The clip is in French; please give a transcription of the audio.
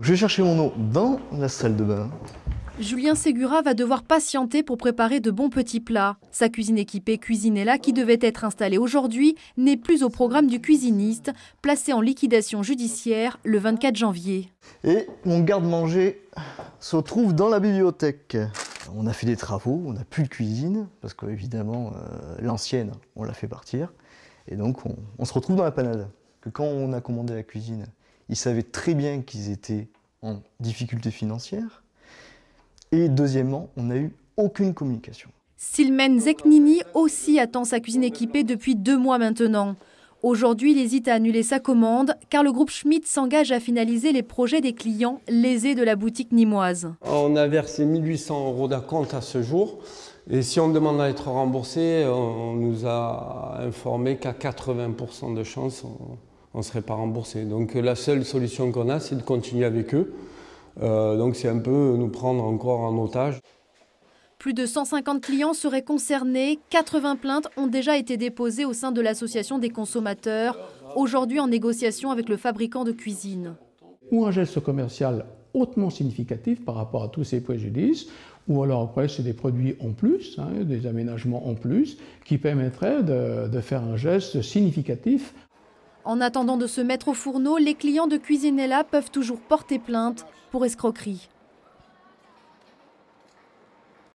Je vais chercher mon eau dans la salle de bain. Julien Ségura va devoir patienter pour préparer de bons petits plats. Sa cuisine équipée Cuisinella, qui devait être installée aujourd'hui, n'est plus au programme du cuisiniste, placé en liquidation judiciaire le 24 janvier. Et mon garde-manger se trouve dans la bibliothèque. On a fait des travaux, on n'a plus de cuisine, parce qu'évidemment, euh, l'ancienne, on l'a fait partir. Et donc, on, on se retrouve dans la panade. Que quand on a commandé la cuisine, ils savaient très bien qu'ils étaient en difficulté financière. Et deuxièmement, on n'a eu aucune communication. Silmen Zeknini aussi attend sa cuisine équipée depuis deux mois maintenant. Aujourd'hui, il hésite à annuler sa commande car le groupe Schmidt s'engage à finaliser les projets des clients lésés de la boutique nimoise. On a versé 1800 euros d'acompte à ce jour et si on demande à être remboursé, on nous a informé qu'à 80% de chance, on, on ne serait pas remboursé. Donc euh, la seule solution qu'on a, c'est de continuer avec eux. Euh, donc c'est un peu euh, nous prendre encore en otage. Plus de 150 clients seraient concernés. 80 plaintes ont déjà été déposées au sein de l'association des consommateurs, aujourd'hui en négociation avec le fabricant de cuisine. Ou un geste commercial hautement significatif par rapport à tous ces préjudices, ou alors après c'est des produits en plus, hein, des aménagements en plus, qui permettraient de, de faire un geste significatif en attendant de se mettre au fourneau, les clients de Cuisinella peuvent toujours porter plainte pour escroquerie.